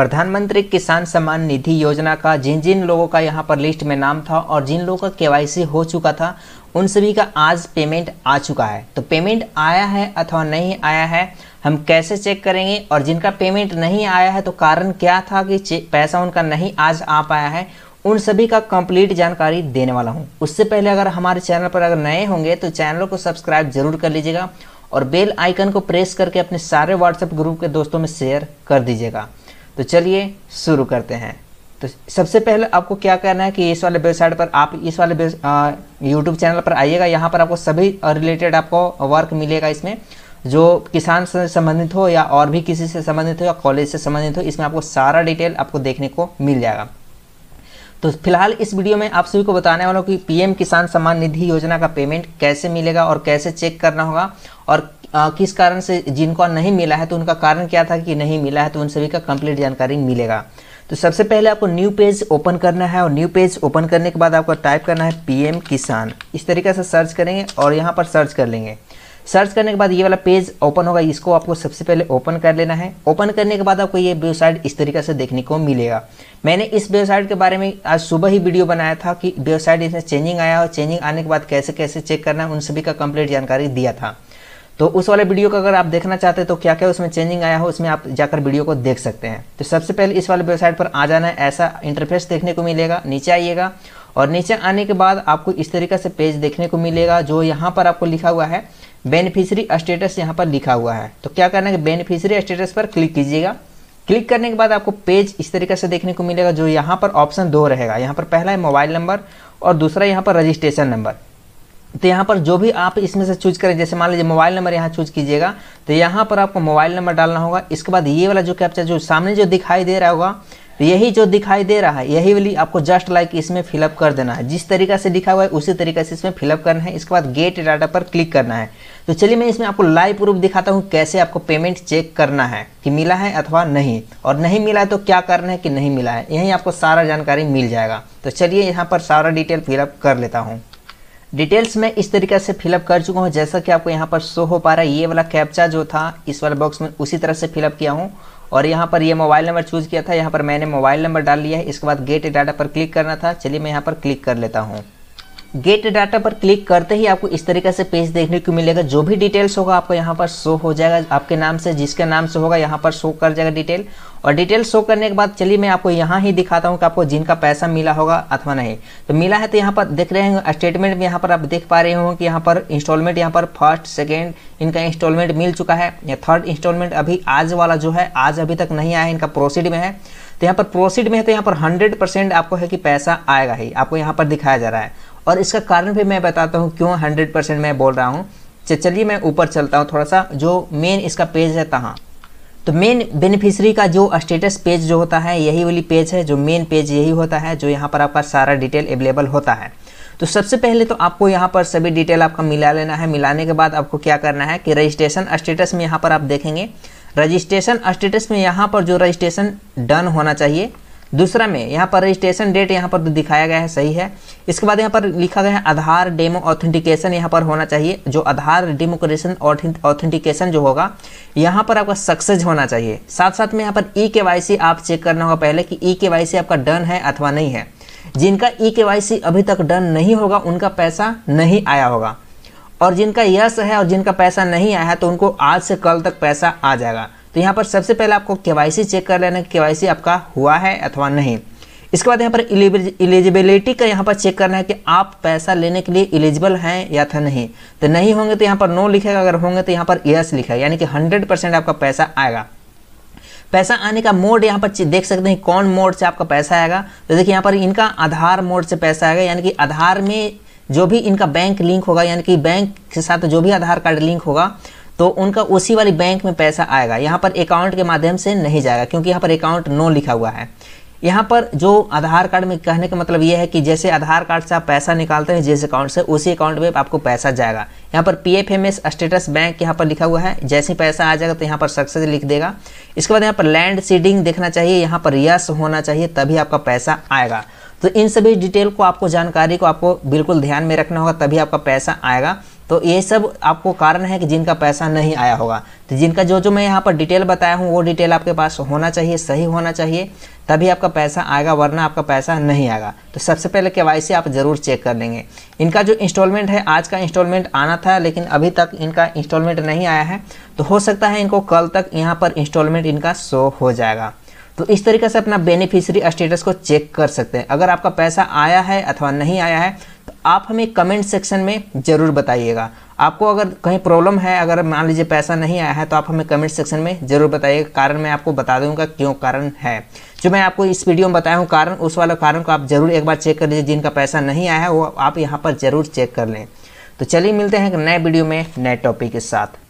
प्रधानमंत्री किसान सम्मान निधि योजना का जिन जिन लोगों का यहाँ पर लिस्ट में नाम था और जिन लोगों का के हो चुका था उन सभी का आज पेमेंट आ चुका है तो पेमेंट आया है अथवा नहीं आया है हम कैसे चेक करेंगे और जिनका पेमेंट नहीं आया है तो कारण क्या था कि पैसा उनका नहीं आज आ पाया है उन सभी का कंप्लीट जानकारी देने वाला हूँ उससे पहले अगर हमारे चैनल पर अगर नए होंगे तो चैनल को सब्सक्राइब जरूर कर लीजिएगा और बेल आइकन को प्रेस करके अपने सारे व्हाट्सएप ग्रुप के दोस्तों में शेयर कर दीजिएगा तो चलिए शुरू करते हैं तो सबसे पहले आपको क्या करना है कि इस वाले वेबसाइट पर आप इस वाले यूट्यूब चैनल पर आइएगा यहाँ पर आपको सभी रिलेटेड आपको वर्क मिलेगा इसमें जो किसान से संबंधित हो या और भी किसी से संबंधित हो या कॉलेज से संबंधित हो इसमें आपको सारा डिटेल आपको देखने को मिल जाएगा तो फिलहाल इस वीडियो में आप सभी को बताने वाला हूँ कि पीएम किसान सम्मान निधि योजना का पेमेंट कैसे मिलेगा और कैसे चेक करना होगा और किस कारण से जिनको नहीं मिला है तो उनका कारण क्या था कि नहीं मिला है तो उन सभी का कंप्लीट जानकारी मिलेगा तो सबसे पहले आपको न्यू पेज ओपन करना है और न्यू पेज ओपन करने के बाद आपको टाइप करना है पीएम किसान इस तरीके से सर्च करेंगे और यहाँ पर सर्च कर लेंगे सर्च करने के बाद ये वाला पेज ओपन होगा इसको आपको सबसे पहले ओपन कर लेना है ओपन करने के बाद आपको ये वेबसाइट इस तरीके से देखने को मिलेगा मैंने इस वेबसाइट के बारे में आज सुबह ही वीडियो बनाया था कि वेबसाइट इसमें चेंजिंग आया और चेंजिंग आने के बाद कैसे कैसे चेक करना है उन सभी का कंप्लीट जानकारी दिया था तो उस वाले वीडियो का अगर आप देखना चाहते हैं तो क्या क्या उसमें चेंजिंग आया हो उसमें आप जाकर वीडियो को देख सकते हैं तो सबसे पहले इस वाले वेबसाइट पर आ जाना है ऐसा इंटरफेस देखने को मिलेगा नीचे आइएगा और नीचे आने के बाद आपको इस तरीके से पेज देखने को मिलेगा जो यहाँ पर आपको लिखा हुआ है बेनिफिशरी स्टेटस यहाँ पर लिखा हुआ है तो क्या करना है बेनिफिशरी स्टेटस पर क्लिक कीजिएगा क्लिक करने के बाद आपको पेज इस तरीके से देखने को मिलेगा जो यहाँ पर ऑप्शन दो रहेगा यहाँ पर पहला है मोबाइल नंबर और दूसरा यहाँ पर रजिस्ट्रेशन नंबर तो यहाँ पर जो भी आप इसमें से चूज करें जैसे मान लीजिए मोबाइल नंबर यहाँ चूज कीजिएगा तो यहाँ पर आपको मोबाइल नंबर डालना होगा इसके बाद ये वाला जो कैप्चर जो सामने जो दिखाई दे रहा होगा तो यही जो दिखाई दे रहा है यही वाली आपको जस्ट लाइक इसमें फिलअप कर देना है जिस तरीका से लिखा हुआ है उसी तरीके से इसमें फिलअप करना है इसके बाद गेट डाटा पर क्लिक करना है तो चलिए मैं इसमें आपको लाइव प्रूफ दिखाता हूँ कैसे आपको पेमेंट चेक करना है कि मिला है अथवा नहीं और नहीं मिला है तो क्या करना है कि नहीं मिला है यही आपको सारा जानकारी मिल जाएगा तो चलिए यहाँ पर सारा डिटेल फिलअप कर लेता हूँ डिटेल्स में इस तरीके से फिलअप कर चुका हूँ जैसा कि आपको यहाँ पर शो हो पा रहा है ये वाला कैप्चा जो था इस वाले बॉक्स में उसी तरह से फिलअप किया हूँ और यहाँ पर ये मोबाइल नंबर चूज किया था यहाँ पर मैंने मोबाइल नंबर डाल लिया है इसके बाद गेट डाटा पर क्लिक करना था चलिए मैं यहाँ पर क्लिक कर लेता हूँ गेट डाटा पर क्लिक करते ही आपको इस तरीके से पेज देखने को मिलेगा जो भी डिटेल्स होगा आपको यहाँ पर शो हो जाएगा आपके नाम से जिसके नाम से होगा यहाँ पर शो कर जाएगा डिटेल और डिटेल शो करने के बाद चलिए मैं आपको यहाँ ही दिखाता हूँ कि आपको जिनका पैसा मिला होगा अथवा नहीं तो मिला है तो यहाँ पर देख रहे हैं स्टेटमेंट में यहाँ पर आप देख पा रहे हो कि यहाँ पर इंस्टॉलमेंट यहाँ पर फर्स्ट सेकेंड इनका इंस्टॉलमेंट मिल चुका है या थर्ड इंस्टॉलमेंट अभी आज वाला जो है आज अभी तक नहीं आया इनका प्रोसीड में है तो यहाँ पर प्रोसीड में है तो यहाँ पर हंड्रेड परसेंट आपको है कि पैसा आएगा ही आपको यहाँ पर दिखाया जा रहा है और इसका कारण भी मैं बताता हूँ क्यों हंड्रेड परसेंट मैं बोल रहा हूँ चलिए मैं ऊपर चलता हूँ थोड़ा सा जो मेन इसका पेज है तहाँ तो मेन बेनिफिशरी का जो स्टेटस पेज जो होता है यही वाली पेज है जो मेन पेज यही होता है जो यहाँ पर आपका सारा डिटेल अवेलेबल होता है तो सबसे पहले तो आपको यहाँ पर सभी डिटेल आपका मिला लेना है मिलाने के बाद आपको क्या करना है कि रजिस्ट्रेशन स्टेटस में यहाँ पर आप देखेंगे रजिस्ट्रेशन स्टेटस में यहाँ पर जो रजिस्ट्रेशन डन होना चाहिए दूसरा में यहाँ पर रजिस्ट्रेशन डेट यहाँ पर दिखाया गया है सही है इसके बाद यहाँ पर लिखा गया है आधार डेमो ऑथेंटिकेशन यहाँ पर होना चाहिए जो आधार डेमोक्रेशन ऑथेंटिकेशन जो होगा यहाँ पर आपका सक्सेस होना चाहिए साथ साथ में यहाँ पर ई e के आप चेक करना होगा पहले कि ई e के आपका डन है अथवा नहीं है जिनका ई e के अभी तक डन नहीं होगा उनका पैसा नहीं आया होगा और जिनका यस है और जिनका पैसा नहीं आया है तो उनको आज से कल तक पैसा आ जाएगा तो यहाँ पर सबसे पहले आपको के चेक कर लेना के वाई आपका हुआ है अथवा नहीं इसके बाद यहाँ पर एलिजिबिलिटी का यहाँ पर चेक करना है कि आप पैसा लेने के लिए एलिजिबल हैं या था नहीं तो नहीं होंगे तो यहाँ पर नो लिखेगा अगर होंगे तो यहाँ पर यस लिखेगा यानी कि हंड्रेड परसेंट आपका पैसा आएगा पैसा आने का मोड यहाँ पर देख सकते हैं कौन मोड से आपका पैसा आएगा तो देखिए यहाँ पर इनका आधार मोड से पैसा आएगा यानी कि आधार में जो भी इनका बैंक लिंक होगा यानी कि बैंक के साथ जो भी आधार कार्ड लिंक होगा तो उनका उसी वाली बैंक में पैसा आएगा यहाँ पर अकाउंट के माध्यम से नहीं जाएगा क्योंकि यहाँ पर अकाउंट नो लिखा हुआ है यहाँ पर जो आधार कार्ड में कहने का मतलब ये है कि जैसे आधार कार्ड से आप पैसा निकालते हैं जिस अकाउंट से उसी अकाउंट में आपको पैसा जाएगा यहाँ पर P F M S status bank यहाँ पर लिखा हुआ है जैसे ही पैसा आ जाएगा तो यहाँ पर सक्सेस लिख देगा इसके बाद यहाँ पर लैंड सीडिंग देखना चाहिए यहाँ पर यस होना चाहिए तभी आपका पैसा आएगा तो इन सभी डिटेल को आपको जानकारी को आपको बिल्कुल ध्यान में रखना होगा तभी आपका पैसा आएगा तो ये सब आपको कारण है कि जिनका पैसा नहीं आया होगा तो जिनका जो जो मैं यहाँ पर डिटेल बताया हूँ वो डिटेल आपके पास होना चाहिए सही होना चाहिए तभी आपका पैसा आएगा वरना आपका पैसा नहीं आएगा तो सबसे पहले के आप ज़रूर चेक कर लेंगे इनका जो इंस्टॉलमेंट है आज का इंस्टॉलमेंट आना था लेकिन अभी तक इनका इंस्टॉलमेंट नहीं आया है तो हो सकता है इनको कल तक यहाँ पर इंस्टॉलमेंट इनका शो हो जाएगा तो इस तरीके से अपना बेनिफिशियरी स्टेटस को चेक कर सकते हैं अगर आपका पैसा आया है अथवा नहीं आया है आप हमें कमेंट सेक्शन में ज़रूर बताइएगा आपको अगर कहीं प्रॉब्लम है अगर मान लीजिए पैसा नहीं आया है तो आप हमें कमेंट सेक्शन में ज़रूर बताइएगा कारण मैं आपको बता दूंगा क्यों कारण है जो मैं आपको इस वीडियो में बताया हूँ कारण उस वाला कारण को आप ज़रूर एक बार चेक कर लीजिए जिनका पैसा नहीं आया है वो आप यहाँ पर ज़रूर चेक कर लें तो चलिए मिलते हैं नए वीडियो में नए टॉपिक के साथ